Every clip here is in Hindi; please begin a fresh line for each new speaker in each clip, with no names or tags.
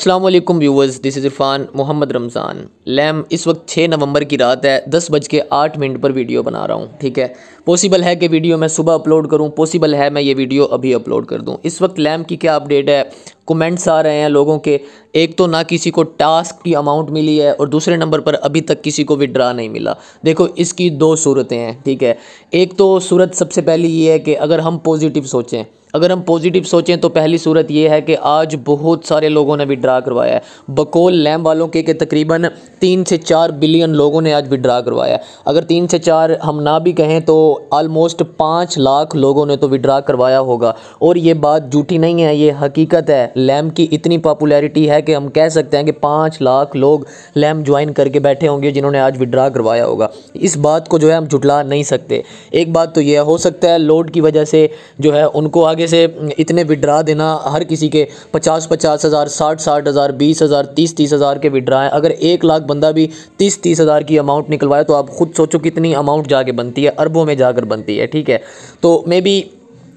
Aslam viewers this is Irfan Mohammad Ramzan लैम इस वक्त 6 नवंबर की रात है दस बज के आठ मिनट पर वीडियो बना रहा हूँ ठीक है पॉसिबल है कि वीडियो मैं सुबह अपलोड करूँ पॉसिबल है मैं ये वीडियो अभी अपलोड कर दूँ इस वक्त लैम की क्या अपडेट है कमेंट्स आ रहे हैं लोगों के एक तो ना किसी को टास्क की अमाउंट मिली है और दूसरे नंबर पर अभी तक किसी को विड्रा नहीं मिला देखो इसकी दो सूरतें हैं ठीक है एक तो सूरत सबसे पहली ये है कि अगर हम पॉजिटिव सोचें अगर हम पॉजिटिव सोचें तो पहली सूरत यह है कि आज बहुत सारे लोगों ने विड्रा करवाया है बकोल लैम वालों के, के तकरीबन तीन से चार बिलियन लोगों ने आज विड्रा करवाया है अगर तीन से चार हम ना भी कहें तो आलमोस्ट पाँच लाख लोगों ने तो विड्रा करवाया होगा और ये बात झूठी नहीं है ये हकीकत है लैम की इतनी पॉपुलैरिटी है कि हम कह सकते हैं कि पाँच लाख लोग लैम ज्वाइन करके बैठे होंगे जिन्होंने आज विड्रा करवाया होगा इस बात को जो है हम झुटला नहीं सकते एक बात तो यह हो सकता है लोड की वजह से जो है उनको आगे आगे से इतने विड्रा देना हर किसी के पचास पचास हज़ार साठ साठ हज़ार बीस हज़ार तीस तीस हज़ार के विड्रा हैं अगर एक लाख बंदा भी तीस तीस हज़ार की अमाउंट निकलवाए तो आप खुद सोचो कितनी अमाउंट जाके बनती है अरबों में जाकर बनती है ठीक है तो मे बी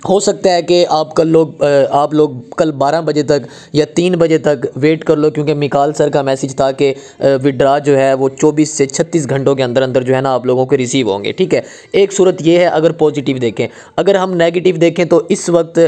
हो सकता है कि आप कल लोग आप लोग कल 12 बजे तक या 3 बजे तक वेट कर लो क्योंकि मिकाल सर का मैसेज था कि विड्रा जो है वो 24 से 36 घंटों के अंदर अंदर जो है ना आप लोगों के रिसीव होंगे ठीक है एक सूरत ये है अगर पॉजिटिव देखें अगर हम नेगेटिव देखें तो इस वक्त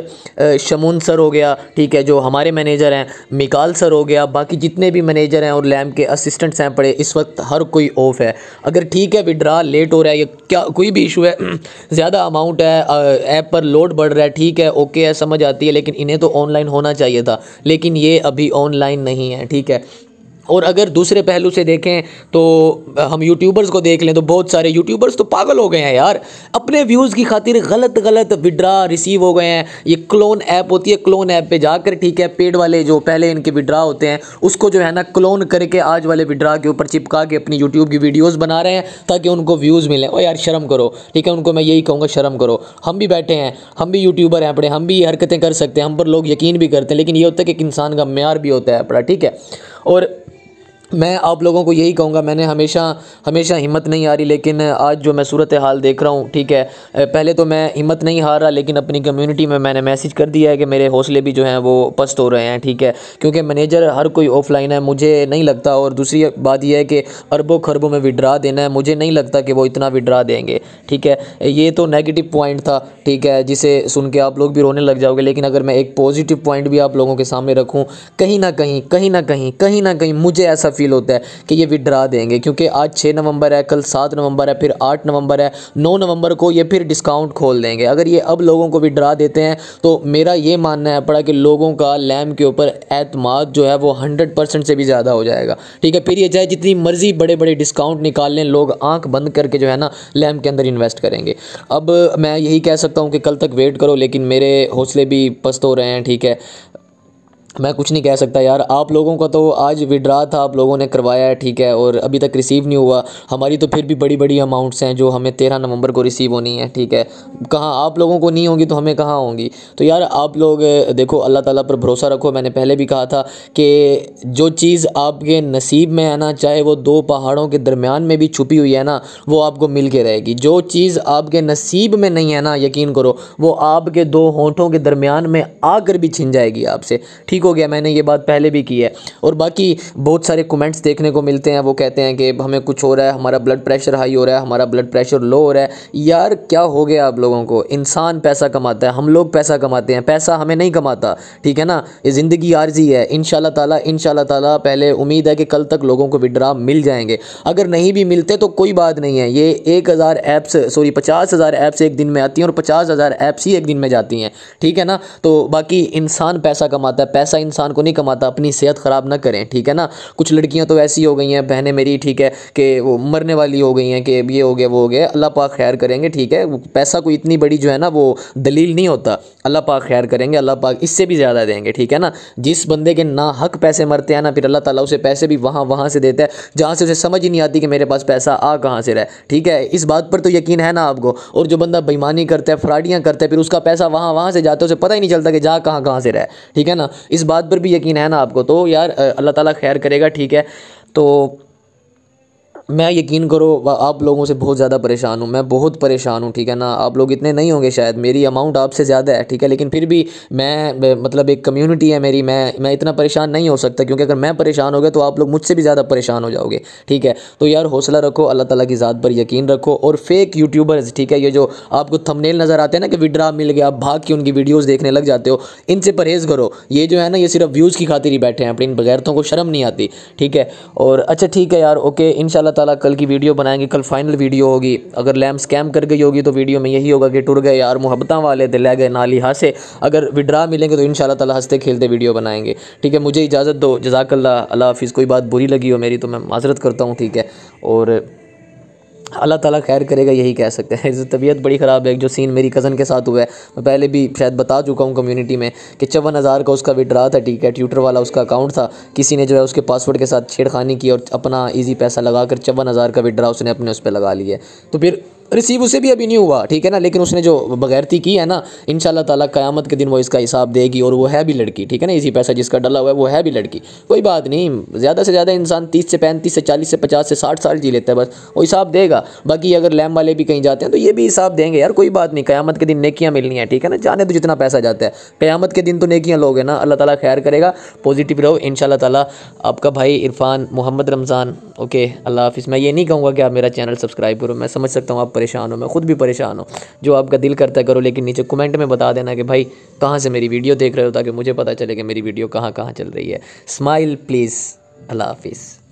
शमून सर हो गया ठीक है जो हमारे मैनेजर हैं मिकाल सर हो गया बाकी जितने भी मैनेजर हैं और लैम के असिस्टेंट्स हैं पड़े इस वक्त हर कोई ऑफ है अगर ठीक है विड्रा लेट हो रहा है या क्या कोई भी इशू है ज़्यादा अमाउंट है ऐप पर लोड बढ़ पढ़ रहा है ठीक है ओके है समझ आती है लेकिन इन्हें तो ऑनलाइन होना चाहिए था लेकिन ये अभी ऑनलाइन नहीं है ठीक है और अगर दूसरे पहलू से देखें तो हम यूट्यूबर्स को देख लें तो बहुत सारे यूट्यूबर्स तो पागल हो गए हैं यार अपने व्यूज़ की खातिर गलत गलत विड्रा रिसीव हो गए हैं ये क्लोन ऐप होती है क्लोन ऐप पे जाकर ठीक है पेड वाले जो पहले इनके विड्रा होते हैं उसको जो है ना क्लोन करके आज वाले विड्रा के ऊपर चिपका के अपनी यूट्यूब की वीडियोज़ बना रहे हैं ताकि उनको व्यूज़ मिलें और यार शर्म करो ठीक है उनको मैं यही कहूँगा शर्म करो हम भी बैठे हैं हम भी यूट्यूबर हैं अपने हम भी हरकतें कर सकते हैं हम पर लोग यकीन भी करते हैं लेकिन ये होता है कि एक इंसान का मैार भी होता है अपना ठीक है और मैं आप लोगों को यही कहूँगा मैंने हमेशा हमेशा हिम्मत नहीं हारी लेकिन आज जो मैं सूरत हाल देख रहा हूँ ठीक है पहले तो मैं हिम्मत नहीं हार रहा लेकिन अपनी कम्युनिटी में मैंने मैसेज कर दिया है कि मेरे हौसले भी जो हैं वो पस्त हो रहे हैं ठीक है क्योंकि मैनेजर हर कोई ऑफलाइन है मुझे नहीं लगता और दूसरी बात यह है कि अरबों खरबों में विड्रा देना है मुझे नहीं लगता कि वो इतना विड्रा देंगे ठीक है ये तो नेगेटिव पॉइंट था ठीक है जिसे सुन के आप लोग भी रोने लग जाओगे लेकिन अगर मैं एक पॉजिटिव पॉइंट भी आप लोगों के सामने रखूँ कहीं ना कहीं कहीं ना कहीं कहीं ना कहीं मुझे ऐसा फील होता है कि ये विड्रा देंगे क्योंकि आज छः नवंबर है कल सात नवंबर है फिर आठ नवंबर है नौ नवंबर को ये फिर डिस्काउंट खोल देंगे अगर ये अब लोगों को विड्रा देते हैं तो मेरा ये मानना है पड़ा कि लोगों का लैम के ऊपर एतमाद जो है वो हंड्रेड परसेंट से भी ज़्यादा हो जाएगा ठीक है फिर ये चाहे जितनी मर्ज़ी बड़े बड़े डिस्काउंट निकाल लें लोग आँख बंद करके जो है ना लैम के अंदर इन्वेस्ट करेंगे अब मैं यही कह सकता हूँ कि कल तक वेट करो लेकिन मेरे हौसले भी पस्त हो रहे हैं ठीक है मैं कुछ नहीं कह सकता यार आप लोगों का तो आज विड्रा था आप लोगों ने करवाया है ठीक है और अभी तक रिसीव नहीं हुआ हमारी तो फिर भी बड़ी बड़ी अमाउंट्स हैं जो हमें तेरह नवंबर को रिसीव होनी है ठीक है कहाँ आप लोगों को नहीं होगी तो हमें कहाँ होंगी तो यार आप लोग देखो अल्लाह ताला पर भरोसा रखो मैंने पहले भी कहा था कि जो चीज़ आपके नसीब में है ना चाहे वो दो पहाड़ों के दरमियान में भी छुपी हुई है ना वो आपको मिल के रहेगी जो चीज़ आपके नसीब में नहीं है ना यकीन करो वो आपके दो होठों के दरमियान में आकर भी छिन जाएगी आपसे ठीक हो गया मैंने ये बात पहले भी की है और बाकी बहुत सारे कमेंट्स देखने को मिलते हैं वो कहते हैं कि हमें कुछ हो रहा है हमारा ब्लड प्रेशर हाई हो रहा है हमारा ब्लड प्रेशर लो हो रहा है यार क्या हो गया आप लोगों को इंसान पैसा कमाता है हम लोग पैसा कमाते हैं पैसा हमें नहीं कमाता ठीक है ना ये ज़िंदगी आर्जी है इन ताला इन ताला पहले उम्मीद है कि कल तक लोगों को विड्रा मिल जाएंगे अगर नहीं भी मिलते तो कोई बात नहीं है ये एक हज़ार ऐप्स सॉरी पचास हज़ार ऐप्स एक दिन में आती हैं और पचास हज़ार ऐप्स ही एक दिन में जाती हैं ठीक है ना तो बाकी इंसान पैसा कमाता है पैसा पैसा इंसान को नहीं कमाता अपनी सेहत ख़राब ना करें ठीक है ना कुछ लड़कियाँ तो ऐसी हो गई हैं बहनें मेरी ठीक है कि वो मरने वाली हो गई हैं कि ये हो गया वो हो गया अल्लाह पाक खैर करेंगे ठीक है पैसा कोई इतनी बड़ी जो है ना वो दलील नहीं होता अल्लाह पाक खैर करेंगे अल्लाह पाक इससे भी ज़्यादा देंगे ठीक है ना जिस बंदे के ना हक पैसे मरते हैं ना फिर अल्लाह ताला उसे पैसे भी वहाँ वहाँ से देता है जहाँ से उसे समझ ही नहीं आती कि मेरे पास पैसा आ कहाँ से रहा ठीक है इस बात पर तो यकीन है ना आपको और जो बंदा बेईमानी करता है फ्राडियाँ करता है फिर उसका पैसा वहाँ वहाँ से जाता है उसे पता ही नहीं चलता कि जा कहाँ कहाँ से रहे ठीक है ना इस बात पर भी यकीन है ना आपको तो यार अल्लाह ताला खैर करेगा ठीक है तो मैं यकीन करो आप लोगों से बहुत ज़्यादा परेशान हूँ मैं बहुत परेशान हूँ ठीक है ना आप लोग इतने नहीं होंगे शायद मेरी अमाउंट आपसे ज़्यादा है ठीक है लेकिन फिर भी मैं मतलब एक कम्युनिटी है मेरी मैं मैं इतना परेशान नहीं हो सकता क्योंकि अगर मैं परेशान हो गया तो आप लोग मुझसे भी ज़्यादा परेशान हो जाओगे ठीक है तो यार हौसला रखो अल्लाह ताली की ज़ात पर यकीन रखो और फेक यूट्यूबर्स ठीक है ये जो आपको थमनेल नज़र आते हैं ना कि विड्रा मिल गया आप भाग के उनकी वीडियोज़ देखने लग जाते हो इनसे परहेज़ करो ये जो है ना ये सिर्फ व्यूज़ की खातिर ही बैठे हैं अपनी इन बगैरतों को शर्म नहीं आती ठीक है और अच्छा ठीक है यार ओके इन ताला कल की वीडियो बनाएंगे कल फाइनल वीडियो होगी अगर लैम स्कैम कर गई होगी तो वीडियो में यही होगा कि टूर गए यार मोहब्बत वाले दिल गए नाली लिहा अगर विड्रा मिलेंगे तो इन ताला हंसते खेलते वीडियो बनाएंगे ठीक है मुझे इजाज़त दो जजाकल्ला अल्लाह हाफिज़ कोई बात बुरी लगी हो मेरी तो मैं माजरत करता हूँ ठीक है और अल्लाह ताला खैर करेगा यही कह सकते हैं तबीयत बड़ी ख़राब है जो सीन मेरी कज़न के साथ हुआ है मैं पहले भी शायद बता चुका हूँ कम्युनिटी में कि चौवन हज़ार का उसका विड्रा था ठीक है ट्विटर वाला उसका अकाउंट था किसी ने जो है उसके पासवर्ड के साथ छेड़खानी की और अपना ईजी पैसा लगा कर चौवन हज़ार का विड्रा उसने अपने उस पर लगा लिया तो फिर रिसीव उसे भी अभी नहीं हुआ ठीक है ना लेकिन उसने जो बगैरती की है ना इन ताला क़यामत के दिन वो इसका हिसाब देगी और वो है भी लड़की ठीक है ना इसी पैसा जिसका डला हुआ है वो है भी लड़की कोई बात नहीं ज़्यादा से ज़्यादा इंसान तीस से पैंतीस से चालीस से पचास से साठ साल जी लेता है बस वो हिसाब देगा बाकी अगर लैम वाले भी कहीं जाते हैं तो ये भी हिसाब देंगे यार कोई बात नहीं क़्यामत के दिन नेकियाँ मिलनी है ठीक है ना जाने तो जितना पैसा जाता है क़्यामत के दिन तो नेकियाँ लोगे ना अल्लाह ताली खैर करेगा पॉजिटिव रहो इन ताला आपका भाई इरफान मोहम्मद रमज़ान ओके अल्लाह हाफ़िस मैं ये नहीं कहूँगा कि आप मेरा चैनल सब्सक्राइब करो मैं समझ सकता हूँ आप परेशान हो मैं ख़ुद भी परेशान हूँ जो आपका दिल करता है करो लेकिन नीचे कमेंट में बता देना कि भाई कहाँ से मेरी वीडियो देख रहे हो ताकि मुझे पता चले कि मेरी वीडियो कहाँ कहाँ चल रही है स्माइल प्लीज़ अल्लाह हाफिज़